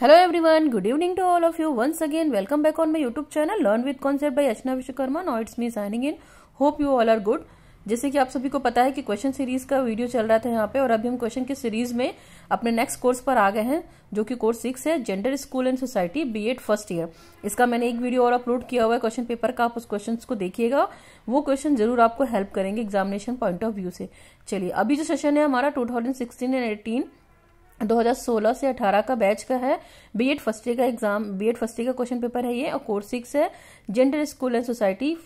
hello everyone good evening to all of you once again welcome back on my YouTube channel learn with concept by Archana Vishwakarma now it's me signing in hope you all are good जैसे कि आप सभी को पता है कि question series का video चल रहा था यहाँ पे और अभी हम क्वेश्चन की सीरीज में अपने नेक्स्ट कोर्स पर आ गए हैं जो कि कोर्स सिक्स है gender school and society B Ed first year इसका मैंने एक वीडियो और अपलोड किया हुआ है क्वेश्चन पेपर का आप उस क्वेश्चन को देखिएगा वो क्वेश्चन जरूर आपको हेल्प करेंगे एग्जामिनेशन पॉइंट ऑफ व्यू से चलिए अभी जो सेशन है हमारा two thousand sixteen and eighteen 2016 से 18 का बैच का है बी एड फर्स्ट ईयर का exam B Ed first year का क्वेश्चन पेपर है ये और कोर्स सिक्स है जेंडर स्कूल एंड सोसाइटी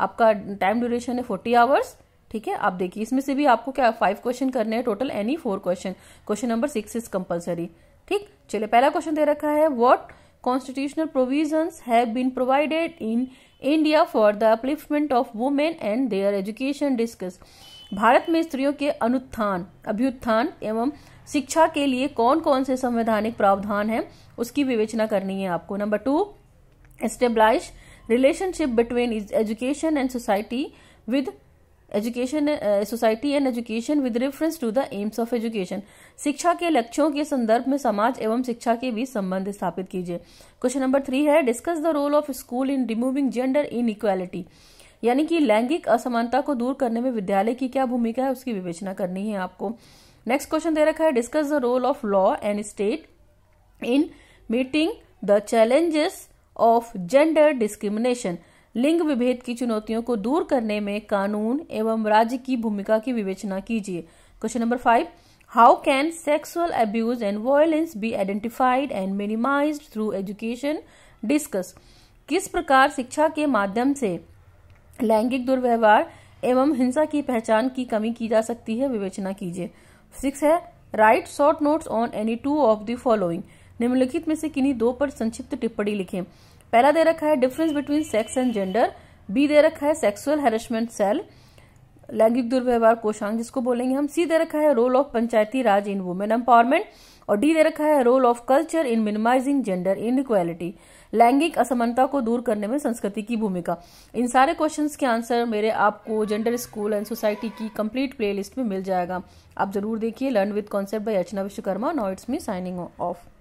आपका टाइम ड्यूरेशन है फोर्टी आवर्स ठीक है आप देखिए इसमें से भी आपको क्या फाइव क्वेश्चन करने हैं total any four question question number six is compulsory ठीक चलिए पहला क्वेश्चन दे रखा है what constitutional provision have been provided in India for the upliftment of women and their education discuss भारत में स्त्रियों के अनुत्थान अभ्युत्थान एवं शिक्षा के लिए कौन कौन से संवैधानिक प्रावधान हैं उसकी विवेचना करनी है आपको number two establish relationship between education and society with education society and education with reference to the aims of education शिक्षा के लक्ष्यों के संदर्भ में समाज एवं शिक्षा के बीच संबंध स्थापित कीजिए क्वेश्चन नंबर थ्री है discuss the role of school in removing gender equality यानी कि लैंगिक असमानता को दूर करने में विद्यालय की क्या भूमिका है उसकी विवेचना करनी है आपको नेक्स्ट क्वेश्चन दे रखा है discuss the role of law and state in meeting the challenges of gender discrimination लिंग विभेद की चुनौतियों को दूर करने में कानून एवं राज्य की भूमिका की विवेचना कीजिए question number five how can sexual abuse and violence be identified and minimise through education discuss किस प्रकार शिक्षा के माध्यम से लैंगिक दुर्व्यवहार एवं हिंसा की पहचान की कमी की जा सकती है विवेचना कीजिए सिक्स है write short notes on any two of the following निम्नलिखित में से किन्हीं दो पर संक्षिप्त टिप्पणी लिखें पहला दे रखा है difference between sex and gender B दे रखा है सेक्सुअल हेरसमेंट सेल लैंगिक दुर्व्यवहार कोषांग जिसको बोलेंगे हम सी दे रखा है role of panchayati raj in women empowerment और डी दे रखा है role of culture in minimising gender inequality लैंगिक असमानता को दूर करने में संस्कृति की भूमिका इन सारे क्वेश्चंस के आंसर मेरे आपको जेंडर स्कूल एंड सोसाइटी की कंप्लीट प्लेलिस्ट में मिल जाएगा आप जरूर देखिए learn with concept by Archana Vishwakarma now it's me signing of